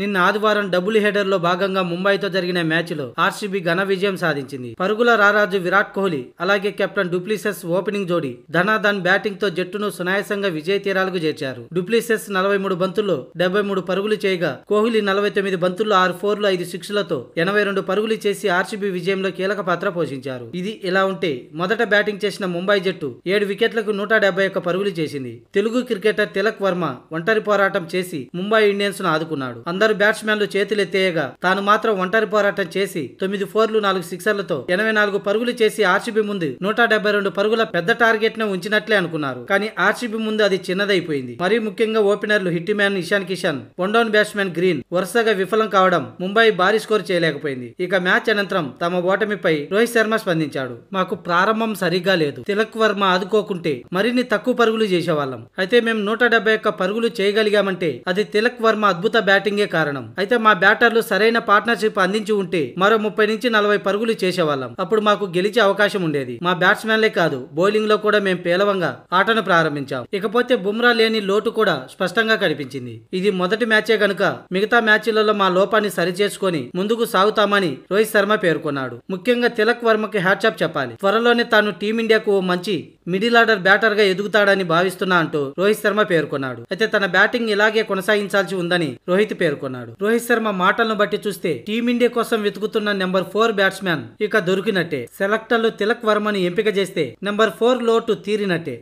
నిన్న ఆదివారం double header లో భాగంగా ముంబైతో జరిగిన మ్యాచ్లో ఆర్సీబీ ఘన విజయం సాధించింది పరుగుల రారాజు విరాట్ కోహ్లీ అలాగే కెప్టెన్ డూప్లిసెస్ ఓపెనింగ్ జోడీ ధనాధన్ బ్యాటింగ్ తో జట్టును సునాయాసంగా విజయ తీరాలకు చేర్చారు డూప్లిసెస్ నలభై మూడు బంతుల్లో డెబ్బై మూడు పరుగులు చేయగా కోహ్లీ నలభై తొమ్మిది బంతుల్లో ఆరు ఫోర్లు ఐదు సిక్స్లతో ఎనభై రెండు పరుగులు చేసి ఆర్సీబీ విజయంలో కీలక పాత్ర పోషించారు ఇది ఇలా ఉంటే మొదట బ్యాటింగ్ చేసిన ముంబై జట్టు ఏడు వికెట్లకు నూట డెబ్బై ఒక్క పరుగులు చేసింది తెలుగు క్రికెటర్ తిలక్ వర్మ ఒంటరి పోరాటం చేసి ముంబై ఇండియన్స్ ను ఆదుకున్నాడు అందరు ఇద్దరు బ్యాట్స్మెన్లు చేతులెత్తేయగా తాను మాత్రం ఒంటరి పోరాటం చేసి తొమ్మిది ఫోర్లు నాలుగు సిక్సర్లతో ఎనభై నాలుగు పరుగులు చేసి ఆర్సీబీ ముందు నూట డెబ్బై రెండు పరుగుల పెద్ద టార్గెట్ ను ఉంచినట్లే అనుకున్నారు కానీ ఆర్సీబీ ముందు అది చిన్నదైపోయింది మరీ ముఖ్యంగా ఓపెనర్లు hitman Ishan Kishan one down batsmen Green వరుసగా విఫలం కావడం ముంబై భారీ స్కోర్ చేయలేకపోయింది ఇక మ్యాచ్ అనంతరం తమ ఓటమిపై రోహిత్ శర్మ స్పందించాడు మాకు ప్రారంభం సరిగా లేదు తిలక్ వర్మ ఆదుకోకుంటే మరిన్ని తక్కువ పరుగులు చేసేవాళ్ళం అయితే మేము నూట ఒక్క పరుగులు చేయగలిగామంటే అది తిలక్ వర్మ అద్భుత బ్యాటింగే కారణం అయితే మా బ్యాటర్లు సరైన పార్ట్నర్షిప్ అందించి ఉంటే మరో ముప్పై నుంచి నలభై పరుగులు చేసేవాళ్ళం అప్పుడు మాకు గెలిచే అవకాశం ఉండేది మా బ్యాట్స్మెన్లే కాదు బౌలింగ్ లో కూడా మేము పేలవంగా ఆటను ప్రారంభించాం ఇకపోతే బుమ్రా లేని లోటు కూడా స్పష్టంగా కనిపించింది ఇది మొదటి మ్యాచే గనుక మిగతా మ్యాచ్లలో మా లోపాన్ని సరిచేసుకొని ముందుకు సాగుతామని రోహిత్ శర్మ పేర్కొన్నాడు ముఖ్యంగా తిలక్ వర్మకి హ్యాట్సాప్ చెప్పాలి త్వరలోనే తాను టీమిండియాకు ఓ మంచి మిడిల్ ఆర్డర్ బ్యాటర్ గా ఎదుగుతాడని భావిస్తున్నా అంటూ రోహిత్ శర్మ పేర్కొన్నాడు అయితే తన బ్యాటింగ్ ఇలాగే కొనసాగించాల్సి ఉందని రోహిత్ పేర్కొన్నాడు పేర్కొన్నాడు రోహిత్ శర్మ మాటలను బట్టి చూస్తే టీమిండియా కోసం వెతుకుతున్న నెంబర్ ఫోర్ బ్యాట్స్మెన్ ఇక దొరికినట్టే సెలెక్టర్లు తిలక్ వర్మని ఎంపిక చేస్తే నెంబర్ ఫోర్ లోటు తీరినట్టే